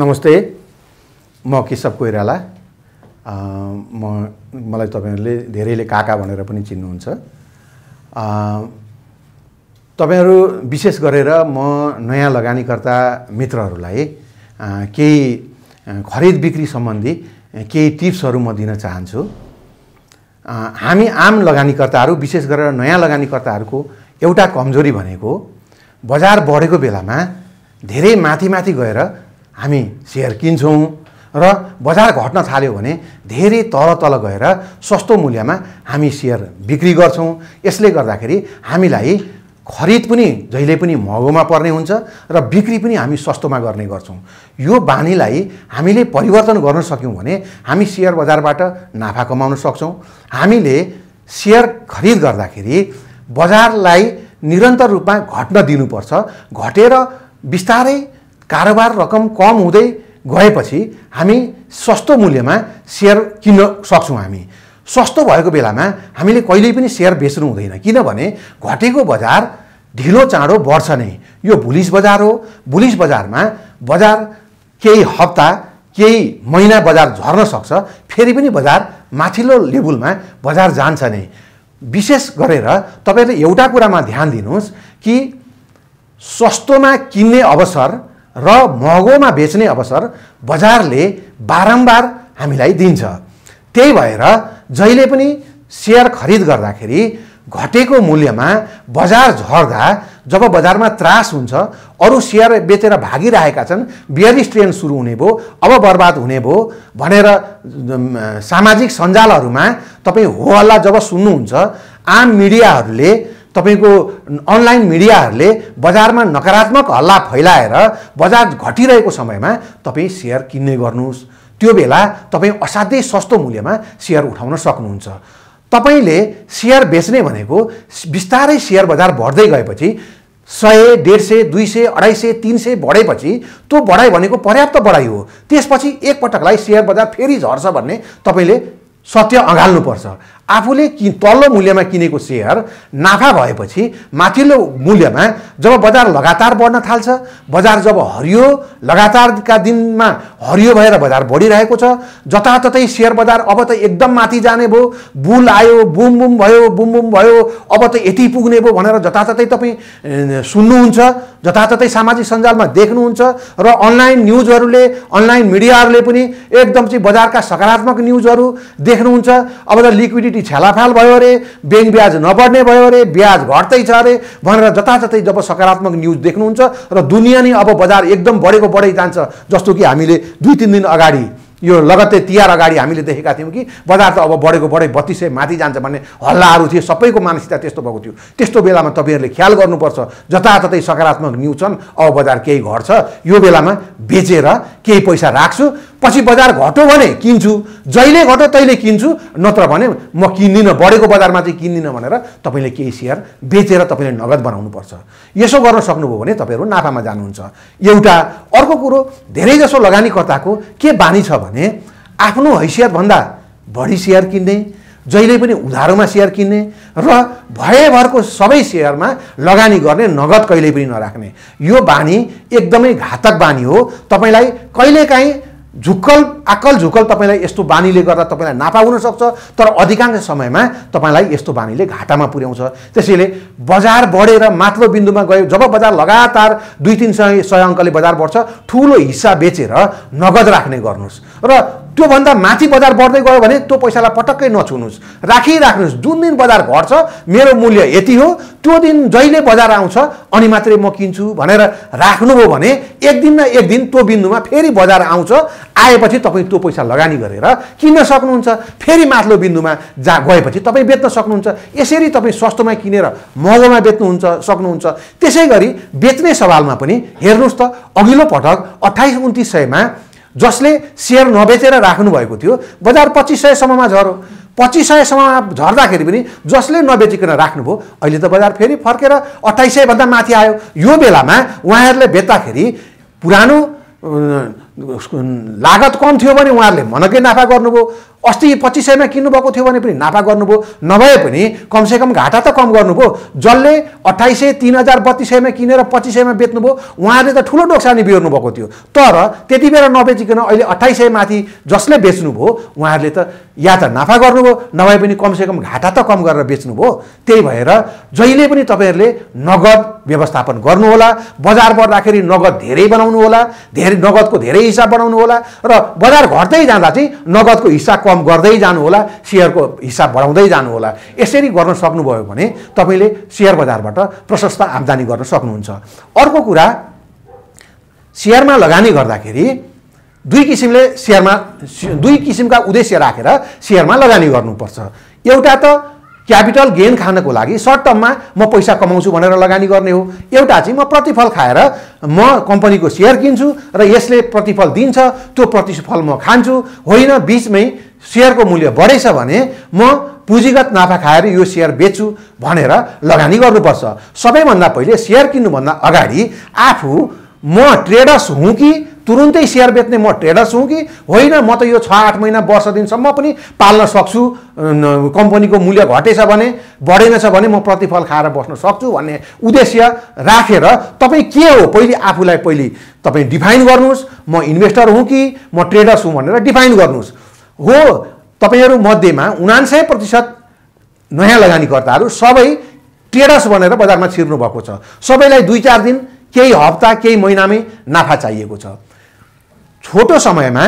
नमस्ते म केशव कोइराला म मलाई तपाईँहरूले धेरैले काका भनेर पनि चिन्नुहुन्छ तपाईँहरू विशेष गरेर म नयाँ लगानीकर्ता मित्रहरूलाई केही खरिद बिक्री सम्बन्धी केही टिप्सहरू म दिन चाहन्छु हामी आम लगानीकर्ताहरू विशेष गरेर नयाँ लगानीकर्ताहरूको एउटा कमजोरी भनेको बजार बढेको बेलामा धेरै माथि माथि गएर हामी सेयर किन्छौँ र बजार घट्न थाल्यो भने धेरै तल तल गएर सस्तो मूल्यमा हामी सेयर बिक्री गर्छौँ यसले गर्दाखेरि हामीलाई खरिद पनि जहिले पनि महँगोमा पर्ने हुन्छ र बिक्री पनि हामी सस्तोमा गर्ने गर्छौँ यो बानीलाई हामीले परिवर्तन गर्न सक्यौँ भने हामी सेयर बजारबाट नाफा कमाउन सक्छौँ हामीले सेयर खरिद गर्दाखेरि बजारलाई निरन्तर रूपमा घट्न दिनुपर्छ घटेर बिस्तारै कारोबार रकम कम हुँदै गएपछि हामी सस्तो मूल्यमा सेयर किन्न सक्छौँ हामी सस्तो भएको बेलामा हामीले कहिल्यै पनि सेयर बेच्नु हुँदैन किनभने घटेको बजार ढिलो चाँडो बढ्छ नै यो भुलिस बजार हो भुलिस बजारमा बजार केही हप्ता केही महिना बजार झर्न सक्छ फेरि पनि बजार माथिल्लो लेभलमा बजार जान्छ नै विशेष गरेर तपाईँले एउटा कुरामा ध्यान दिनुहोस् कि सस्तोमा किन्ने अवसर र महँगोमा बेच्ने अवसर बजारले बारम्बार हामीलाई दिन्छ त्यही भएर जहिले पनि सेयर खरिद गर्दाखेरि घटेको मूल्यमा बजार झर्दा जब बजारमा त्रास हुन्छ अरू सेयर बेचेर भागिरहेका छन् बियर स्ट्रेन सुरु हुने भयो अब बर्बाद हुने भयो भनेर सामाजिक सञ्जालहरूमा तपाईँ हो हल्ला जब सुन्नुहुन्छ आम मिडियाहरूले तपाईँको अनलाइन मिडियाहरूले बजारमा नकारात्मक हल्ला फैलाएर बजार घटिरहेको समयमा तपाईँ सेयर किन्ने गर्नुहोस् त्यो बेला तपाईँ असाध्यै सस्तो मूल्यमा सेयर उठाउन सक्नुहुन्छ तपाईँले सेयर बेच्ने भनेको बिस्तारै सेयर बजार बढ्दै गएपछि सय डेढ सय दुई सय अढाई सय तिन सय बढेपछि त्यो बढाइ भनेको पर्याप्त बढाइ हो त्यसपछि एकपटकलाई सेयर बजार फेरि झर्छ भन्ने तपाईँले सत्य अँगाल्नुपर्छ आफूले कि तल्लो मूल्यमा किनेको सेयर नाफा भएपछि माथिल्लो मूल्यमा जब बजार लगातार बढ्न थाल्छ बजार जब हरियो लगातारका दिनमा हरियो भएर बजार बढिरहेको छ जताततै सेयर बजार अब त एकदम माथि जाने भयो बुल आयो बुम बुम भयो बुम बुम भयो अब त यति पुग्ने भयो भनेर जताततै तपाईँ सुन्नुहुन्छ जताततै सामाजिक सञ्जालमा देख्नुहुन्छ र अनलाइन न्युजहरूले अनलाइन मिडियाहरूले पनि एकदम चाहिँ बजारका सकारात्मक न्युजहरू देख्नुहुन्छ अब त लिक्विडिटी नीति भयो अरे ब्याङ्क ब्याज नबढ्ने भयो अरे ब्याज घट्दैछ अरे भनेर जताततै जब सकारात्मक न्युज देख्नुहुन्छ र दुनियाँ नै अब बजार एकदम बढेको बढै जान्छ जस्तो कि हामीले दुई तिन दिन अगाडि यो लगत्तै तिहार अगाडि हामीले देखेका थियौँ कि बजार त अब बढेको बढै बत्तिस सय माथि जान्छ भन्ने हल्लाहरू थिए सबैको मानसिकता त्यस्तो भएको थियो त्यस्तो बेलामा तपाईँहरूले ख्याल गर्नुपर्छ जताततै सकारात्मक न्युज छन् अब बजार केही घट्छ यो बेलामा बेचेर केही पैसा राख्छु पछि बजार घट्यो भने किन्छु जहिले घट्यो तैले किन्छु नत्र भने म किन्दिनँ बढेको बजारमा चाहिँ किन्दिनँ भनेर तपाईँले केही सेयर बेचेर तपाईँले नगद बनाउनुपर्छ यसो गर्न सक्नुभयो भने तपाईँहरू नाफामा जानुहुन्छ एउटा अर्को कुरो धेरैजसो लगानीकर्ताको के बानी छ भने आफ्नो हैसियतभन्दा बढी सेयर किन्ने जहिले पनि उधारोमा सेयर किन्ने र भएभरको सबै सेयरमा लगानी गर्ने नगद कहिले पनि नराख्ने यो बानी एकदमै घातक बानी हो तपाईँलाई कहिलेकाहीँ झुक्कल आकल झुक्कल तपाईँलाई यस्तो बानीले गर्दा तपाईँलाई नाफा हुनसक्छ तर अधिकांश समयमा तपाईँलाई यस्तो बानीले घाटामा पुर्याउँछ त्यसैले बजार बढेर माथिल्लो बिन्दुमा गयो जब बजार लगातार दुई तिन सय सय अङ्कले बजार बढ्छ ठुलो हिस्सा बेचेर नगद राख्ने गर्नुहोस् र त्योभन्दा माथि बजार बढ्दै गयो भने त्यो पैसालाई पटक्कै नछुनुहोस् राखिराख्नुहोस् जुन दिन बजार घट्छ मेरो मूल्य यति हो त्यो दिन जहिले बजार आउँछ अनि मात्रै म किन्छु भनेर राख्नुभयो भने एक दिन न एक दिन त्यो बिन्दुमा फेरि बजार आउँछ आएपछि तपाईँ त्यो पैसा लगानी गरेर किन्न सक्नुहुन्छ फेरि माथिल्लो बिन्दुमा जा गएपछि तपाईँ बेच्न सक्नुहुन्छ यसरी तपाईँ सस्तोमा किनेर महँगोमा बेच्नुहुन्छ सक्नुहुन्छ त्यसै गरी बेच्ने सवालमा पनि हेर्नुहोस् त अघिल्लो पटक अठाइस उन्तिस सयमा जसले सेयर नबेचेर राख्नुभएको थियो बजार पच्चिस सयसम्ममा झऱ्यो पच्चिस सयसम्ममा झर्दाखेरि पनि जसले नबेचिकन राख्नुभयो अहिले त बजार फेरि फर्केर अठाइस सयभन्दा माथि आयो यो बेलामा उहाँहरूले बेच्दाखेरि पुरानो लागत कम थियो भने उहाँहरूले मनकै नाफा गर्नुभयो अस्ति पच्चिस सयमा किन्नुभएको थियो भने पनि नाफा गर्नुभयो नभए पनि कमसेकम घाटा त कम गर्नुभयो जसले अठाइस सय तिन हजार बत्तिस सयमा किनेर पच्चिस सयमा बेच्नुभयो उहाँले त ठुलो नोक्सानी बिहोर्नु भएको थियो तर त्यति बेला नबेचिकन अहिले अठाइस सयमाथि जसले बेच्नुभयो उहाँहरूले त या त नाफा गर्नुभयो नभए पनि कमसेकम घाटा त कम गरेर बेच्नुभयो त्यही भएर जहिले पनि तपाईँहरूले नगद व्यवस्थापन गर्नुहोला बजार बढ्दाखेरि नगद धेरै बनाउनु होला धेरै नगदको धेरै हिसाब बनाउनु होला र बजार घट्दै जाँदा चाहिँ नगदको हिस्सा कम गर्दै जानुहोला सेयरको हिसाब बढाउँदै जानुहोला यसरी गर्न सक्नुभयो भने तपाईँले सेयर बजारबाट प्रशस्त आम्दानी गर्न सक्नुहुन्छ अर्को कुरा सेयरमा लगानी गर्दाखेरि दुई किसिमले सेयरमा दुई किसिमका उद्देश्य राखेर रा, सेयरमा लगानी गर्नुपर्छ एउटा त क्यापिटल गेन खानको लागि सर्ट टर्ममा म पैसा कमाउँछु भनेर लगानी गर्ने हो एउटा चाहिँ म प्रतिफल खाएर म कम्पनीको सेयर किन्छु र यसले प्रतिफल दिन्छ त्यो प्रतिफल म खान्छु होइन बिचमै सेयरको मूल्य बढेछ भने म पुँजीगत नाफा खाएर यो सेयर बेच्छु भनेर लगानी गर्नुपर्छ सबैभन्दा पहिले सेयर किन्नुभन्दा अगाडि आफू म ट्रेडर्स हुँ कि तुरुन्तै सेयर बेच्ने म ट्रेडर्स हुँ कि होइन म त यो छ आठ महिना वर्ष दिनसम्म पनि पाल्न सक्छु कम्पनीको मूल्य घटेछ भने बढेनछ भने म प्रतिफल खाएर बस्न सक्छु भन्ने उद्देश्य राखेर रा, तपाईँ के हो पहिले आफूलाई पहिले तपाईँ डिफाइन गर्नुहोस् म इन्भेस्टर हुँ कि म ट्रेडर्स हुँ भनेर डिफाइन गर्नुहोस् हो तपाईँहरू मध्येमा उनान्सय प्रतिशत नयाँ लगानीकर्ताहरू सबै ट्रेडर्स बनेर बजारमा छिर्नु भएको छ सबैलाई दुई चार दिन केही हप्ता केही महिनामै नाफा चाहिएको छ छोटो समयमा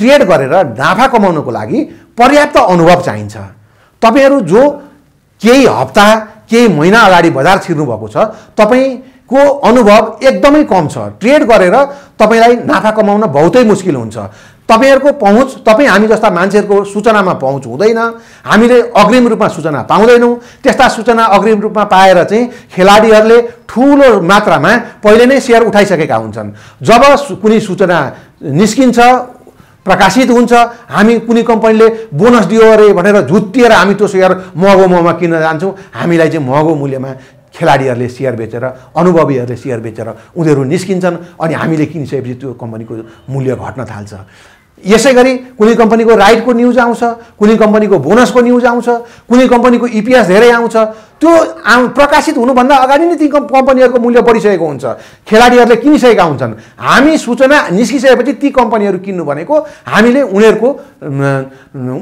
ट्रेड गरेर नाफा कमाउनुको लागि पर्याप्त अनुभव चाहिन्छ तपाईँहरू जो केही हप्ता केही महिना अगाडि बजार छिर्नु भएको छ तपाईँको अनुभव एकदमै कम छ ट्रेड गरेर तपाईँलाई नाफा कमाउन बहुतै मुस्किल हुन्छ तपाईँहरूको पहुँच तपाईँ हामी जस्ता मान्छेहरूको सूचनामा पहुँच हुँदैन हामीले अग्रिम रूपमा सूचना पाउँदैनौँ त्यस्ता सूचना अग्रिम रूपमा पाएर चाहिँ खेलाडीहरूले ठुलो मात्रामा पहिले नै सेयर उठाइसकेका हुन्छन् जब कुनै सूचना निस्किन्छ प्रकाशित हुन्छ हामी कुनै कम्पनीले बोनस दियो अरे भनेर झुत्तिएर हामी त्यो सेयर महँगो महँगोमा किन्न जान्छौँ हामीलाई चाहिँ महँगो मूल्यमा खेलाडीहरूले सेयर बेचेर अनुभवीहरूले सेयर बेचेर उनीहरू निस्किन्छन् अनि हामीले किनिसकेपछि त्यो कम्पनीको मूल्य घट्न थाल्छ यसै गरी कुनै कम्पनीको राइटको न्युज आउँछ कुनै कम्पनीको बोनसको न्युज आउँछ कुनै कम्पनीको इपिएस धेरै आउँछ त्यो प्रकाशित हुनुभन्दा अगाडि नै ती कम्पनीहरूको मूल्य बढिसकेको हुन्छ खेलाडीहरूले किनिसकेका हुन्छन् हामी सूचना निस्किसकेपछि ती कम्पनीहरू किन्नु भनेको हामीले उनीहरूको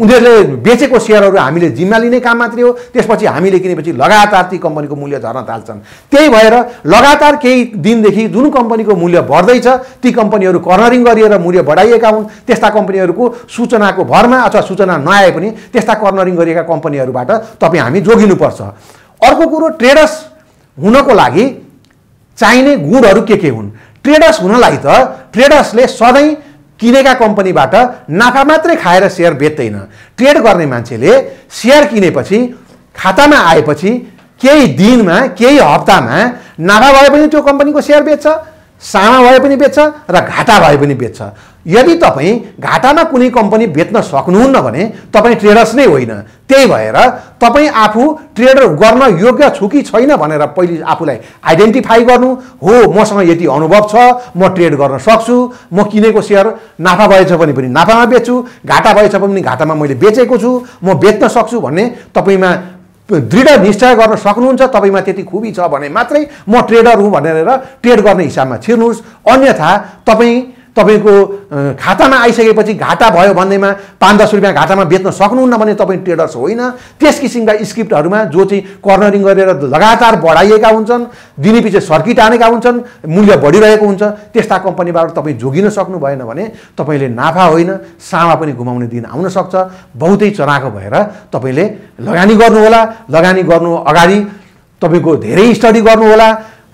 उनीहरूले बेचेको सेयरहरू हामीले जिम्मा लिने काम मात्रै हो त्यसपछि हामीले किनेपछि लगातार ती कम्पनीको मूल्य झर्न थाल्छन् त्यही भएर लगातार केही दिनदेखि जुन कम्पनीको मूल्य बढ्दैछ ती कम्पनीहरू कर्नरिङ गरिएर मूल्य बढाइएका हुन् त्यस्ता कम्पनीहरूको सूचनाको भरमा अथवा सूचना नआए पनि त्यस्ता कर्नरिङ गरिएका कम्पनीहरूबाट तपाईँ हामी जोगिनुपर्छ अर्को कुरो ट्रेडर्स हुनको लागि चाहिने गुणहरू के के हुन् ट्रेडर्स हुनलाई त ट्रेडर्सले सधैँ किनेका कम्पनीबाट नाफा मात्रै खाएर सेयर बेच्दैन ट्रेड गर्ने मान्छेले सेयर किनेपछि खातामा आएपछि केही दिनमा केही हप्तामा नाफा भए पनि त्यो कम्पनीको सेयर बेच्छ साना भए पनि बेच्छ र घाटा भए पनि बेच्छ यदि तपाईँ घाटामा कुनै कम्पनी बेच्न सक्नुहुन्न भने तपाईँ ट्रेडर्स नै होइन त्यही भएर तपाईँ आफू ट्रेडर गर्न योग्य छु कि छैन भनेर पहिले आफूलाई आइडेन्टिफाई गर्नु हो मसँग यति अनुभव छ म ट्रेड गर्न सक्छु म किनेको सेयर नाफा भएछ भने पनि नाफामा बेच्छु घाटा भएछ भने घाटामा मैले बेचेको छु म बेच्न सक्छु भन्ने तपाईँमा दृढ निश्चय गर्न सक्नुहुन्छ तपाईँमा त्यति खुबी छ भने मात्रै म ट्रेडर हुँ भनेर ट्रेड गर्ने हिसाबमा छिर्नुहोस् अन्यथा तपाईँ तपाईँको खातामा आइसकेपछि घाटा भयो भन्दैमा पाँच दस रुपियाँ घाटामा बेच्न सक्नुहुन्न भने तपाईँ ट्रेडर्स होइन त्यस किसिमका स्क्रिप्टहरूमा जो चाहिँ कर्नरिङ गरेर लगातार बढाइएका हुन्छन् दिने पछि सर्किट आनेका हुन्छन् मूल्य बढिरहेको हुन्छ त्यस्ता कम्पनीबाट तपाईँ जोगिन सक्नु भएन भने तपाईँले नाफा होइन सामा पनि घुमाउने दिन आउन सक्छ बहुतै चराको भएर तपाईँले लगानी गर्नुहोला लगानी गर्नु अगाडि तपाईँको धेरै स्टडी गर्नुहोला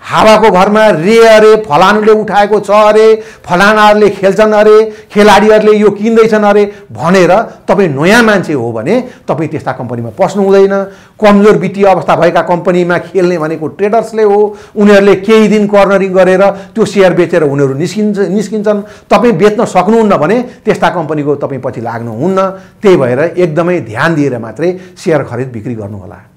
हावाको घरमा रे अरे फलानुले उठाएको छ अरे फलानाहरूले खेल्छन् अरे खेलाडीहरूले यो किन्दैछन् अरे भनेर तपाईँ नयाँ मान्छे हो भने तपाईँ त्यस्ता कम्पनीमा पस्नु हुँदैन कमजोर वित्तीय अवस्था भएका कम्पनीमा खेल्ने भनेको ट्रेडर्सले हो उनीहरूले केही दिन कर्नरिङ गरेर त्यो सेयर बेचेर उनीहरू निस्किन्छ निस्किन्छन् तपाईँ बेच्न सक्नुहुन्न भने त्यस्ता कम्पनीको तपाईँ पछि लाग्नुहुन्न त्यही भएर एकदमै ध्यान दिएर मात्रै सेयर खरिद बिक्री गर्नुहोला